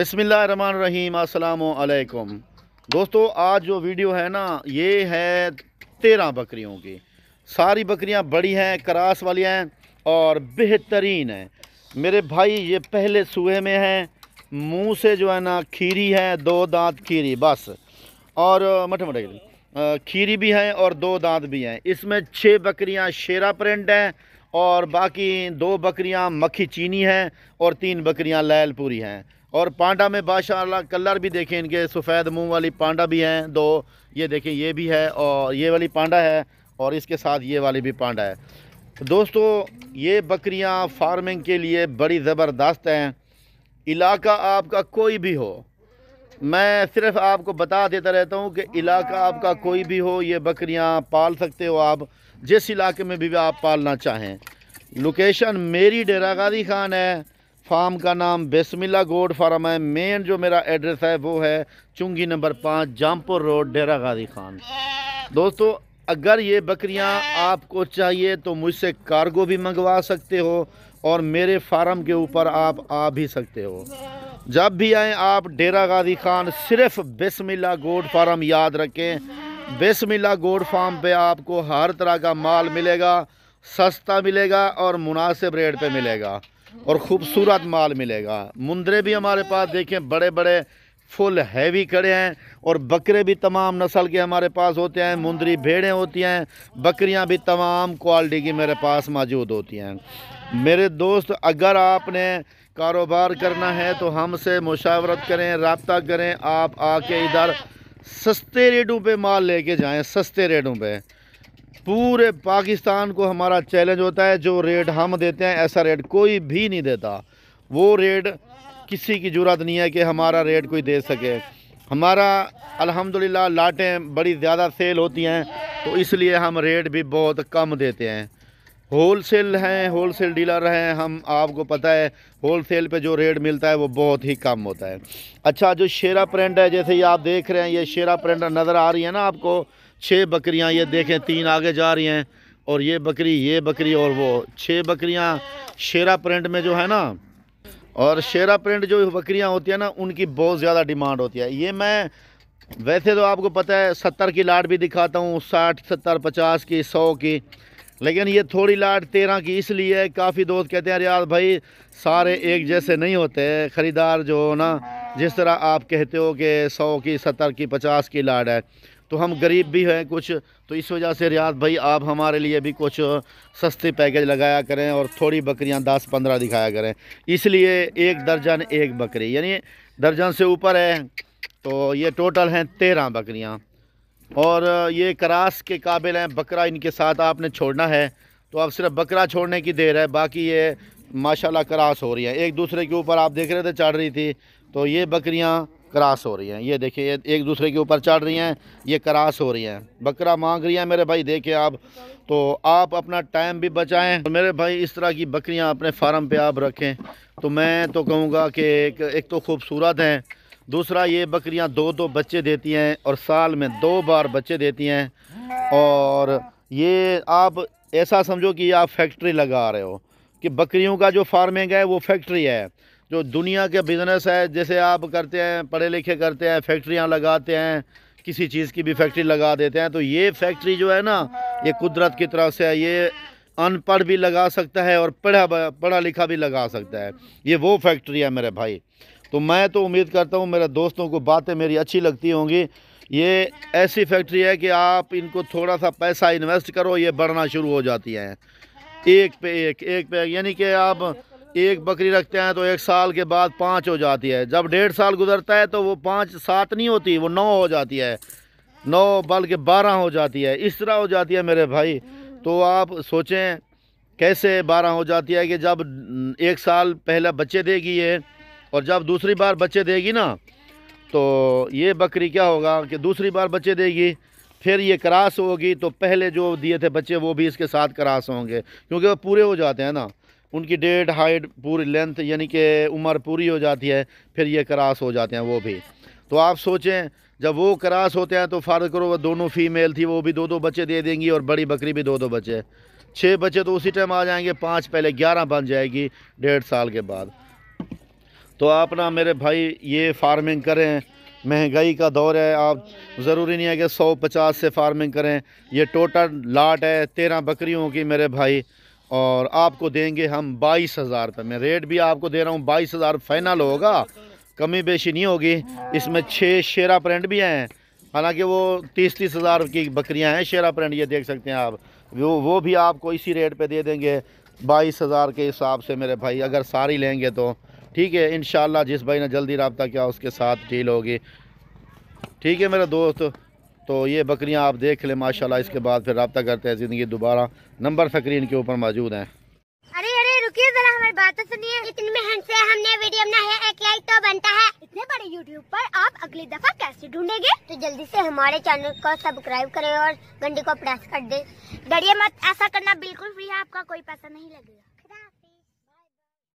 रहीम अल्लाम दोस्तों आज जो वीडियो है ना ये है तेरह बकरियों की सारी बकरियां बड़ी हैं करास वाली हैं और बेहतरीन हैं मेरे भाई ये पहले सूहे में हैं मुंह से जो है ना खीरी है दो दांत खीरी बस और मठ मठ खीरी भी हैं और दो दांत भी हैं इसमें छः बकरियां शेरा प्रिंट हैं और बाकी दो बकरियां मक्खी चीनी हैं और तीन बकरियां लैलपुरी हैं और पांडा में बादशाह कलर भी देखें इनके सफ़ेद मुंह वाली पांडा भी हैं दो ये देखें ये भी है और ये वाली पांडा है और इसके साथ ये वाली भी पांडा है दोस्तों ये बकरियां फार्मिंग के लिए बड़ी ज़बरदस्त हैं इलाका आपका कोई भी हो मैं सिर्फ आपको बता देता रहता हूँ कि इलाका आपका कोई भी हो ये बकरियाँ पाल सकते हो आप जिस इलाके में भी आप पालना चाहें लोकेशन मेरी डेरा गादी खान है फार्म का नाम बेसमिल्ला गोड फार्म है मेन जो मेरा एड्रेस है वो है चुंगी नंबर पाँच जामपुर रोड डेरा गाजी खान दोस्तों अगर ये बकरियां आपको चाहिए तो मुझसे कार्गो भी मंगवा सकते हो और मेरे फार्म के ऊपर आप आ भी सकते हो जब भी आएँ आप डेरा गाजी खान सिर्फ बिस्मिल्ला गोड फार्म याद रखें बिस्मिल्ला गोड फार्म पर आपको हर तरह का माल मिलेगा सस्ता मिलेगा और मुनासिब रेट पे मिलेगा और ख़ूबसूरत माल मिलेगा मुंदरे भी हमारे पास देखें बड़े बड़े फुल हैवी कड़े हैं और बकरे भी तमाम नस्ल के हमारे पास होते हैं मुंदरी भेड़ें होती हैं बकरियां भी तमाम क्वालिटी की मेरे पास मौजूद होती हैं मेरे दोस्त अगर आपने कारोबार करना है तो हमसे मुशावरत करें रबता करें आप आके इधर सस्ते रेटों पे माल लेके जाएं सस्ते रेटों पे पूरे पाकिस्तान को हमारा चैलेंज होता है जो रेट हम देते हैं ऐसा रेट कोई भी नहीं देता वो रेट किसी की ज़रूरत नहीं है कि हमारा रेट कोई दे सके हमारा अल्हम्दुलिल्लाह लाटें बड़ी ज़्यादा सेल होती हैं तो इसलिए हम रेट भी बहुत कम देते हैं होल सेल हैं होल सेल डीलर हैं हम आपको पता है होल सेल पर जो रेट मिलता है वो बहुत ही कम होता है अच्छा जो शेरा प्रिंट है जैसे ये आप देख रहे हैं ये शेरा प्रिंट नज़र आ रही है ना आपको छः बकरियाँ ये देखें तीन आगे जा रही हैं और ये बकरी ये बकरी और वो छः बकरियाँ शेरा प्रिंट में जो है ना और शेरा प्रिंट जो बकरियाँ होती हैं ना उनकी बहुत ज़्यादा डिमांड होती है ये मैं वैसे तो आपको पता है सत्तर की लाट भी दिखाता हूँ साठ सत्तर पचास की सौ की लेकिन ये थोड़ी लाट तेरह की इसलिए काफ़ी दोस्त कहते हैं यार भाई सारे एक जैसे नहीं होते ख़रीदार जो ना जिस तरह आप कहते हो कि सौ की सत्तर की पचास की लाड है तो हम गरीब भी हैं कुछ तो इस वजह से रियाज भाई आप हमारे लिए भी कुछ सस्ते पैकेज लगाया करें और थोड़ी बकरियां दस पंद्रह दिखाया करें इसलिए एक दर्जन एक बकरी यानी दर्जन से ऊपर है तो ये टोटल हैं तेरह बकरियां और ये करास के काबिल हैं बकरा इनके साथ आपने छोड़ना है तो आप सिर्फ बकरा छोड़ने की देर है बाकी ये माशाला करास हो रही है एक दूसरे के ऊपर आप देख रहे थे चढ़ रही थी तो ये बकरियाँ क्रास हो रही हैं ये देखिए एक दूसरे के ऊपर चढ़ रही हैं ये क्रास हो रही हैं बकरा मांग रही हैं मेरे भाई देखे आप तो आप अपना टाइम भी बचाएं तो मेरे भाई इस तरह की बकरियां अपने फार्म पे आप रखें तो मैं तो कहूँगा कि एक, एक तो खूबसूरत हैं दूसरा ये बकरियां दो दो बच्चे देती हैं और साल में दो बार बच्चे देती हैं और ये आप ऐसा समझो कि आप फैक्ट्री लगा रहे हो कि बकरियों का जो फार्मिंग है वो फैक्ट्री है जो दुनिया के बिज़नेस है जैसे आप करते हैं पढ़े लिखे करते हैं फैक्ट्रियाँ लगाते हैं किसी चीज़ की भी फैक्ट्री लगा देते हैं तो ये फैक्ट्री जो है ना ये कुदरत की तरफ से है ये अनपढ़ भी लगा सकता है और पढ़ा पढ़ा लिखा भी लगा सकता है ये वो फैक्ट्री है मेरे भाई तो मैं तो उम्मीद करता हूँ मेरे दोस्तों को बातें मेरी अच्छी लगती होंगी ये ऐसी फैक्ट्री है कि आप इनको थोड़ा सा पैसा इन्वेस्ट करो ये बढ़ना शुरू हो जाती है एक पे एक एक पे यानी कि आप एक बकरी रखते हैं तो एक साल के बाद पाँच हो जाती है जब डेढ़ साल गुजरता है तो वो पाँच सात नहीं होती वो नौ हो जाती है नौ बल्कि बारह हो जाती है इस तरह हो जाती है मेरे भाई तो आप सोचें कैसे बारह हो जाती है कि जब एक साल पहले बच्चे देगी ये और जब दूसरी बार बच्चे देगी ना तो ये बकरी क्या होगा कि दूसरी बार बच्चे देगी फिर ये क्रास होगी तो पहले जो दिए थे बच्चे वो भी इसके साथ क्रास होंगे क्योंकि वो पूरे हो जाते हैं ना उनकी डेट हाइट पूरी लेंथ यानी कि उम्र पूरी हो जाती है फिर ये क्रास हो जाते हैं वो भी तो आप सोचें जब वो क्रास होते हैं तो फ़र्ज करो वह दोनों फीमेल थी वो भी दो दो बच्चे दे देंगी और बड़ी बकरी भी दो दो बच्चे छः बच्चे तो उसी टाइम आ जाएंगे पाँच पहले ग्यारह बन जाएगी डेढ़ साल के बाद तो आप ना मेरे भाई ये फार्मिंग करें महंगाई का दौर है आप ज़रूरी नहीं है कि सौ पचास से फार्मिंग करें ये टोटल लाट है तेरह बकरियों की मेरे भाई और आपको देंगे हम बाईस हज़ार रुपये में रेट भी आपको दे रहा हूँ बाईस हज़ार फाइनल होगा कमी बेशी नहीं होगी इसमें छः शेरा प्रिंट भी हैं हालांकि वो तीस तीस हज़ार की बकरियां हैं शेरा प्रिंट ये देख सकते हैं आप वो वो भी आपको इसी रेट पे दे देंगे बाईस हज़ार के हिसाब से मेरे भाई अगर सारी लेंगे तो ठीक है इन जिस भाई ने जल्दी रबता किया उसके साथ डील होगी ठीक है मेरा दोस्त तो ये बकरियाँ आप देख लें माशाल्लाह इसके बाद फिर रबता करते हैं ज़िंदगी दोबारा नंबर स्क्रीन के ऊपर मौजूद है अरे अरे रुकिए जरा हमारी तो सुनिए इतनी मेहनत से हमने वीडियो बनाया एक लाइक तो बनता है इतने बड़े यूट्यूब पर आप अगली दफा कैसे ढूंढेंगे तो जल्दी से हमारे चैनल को सब्सक्राइब करें और घंटी को प्रेस कर दे डरिए मत ऐसा करना बिल्कुल फ्री है आपका कोई पैसा नहीं लगेगा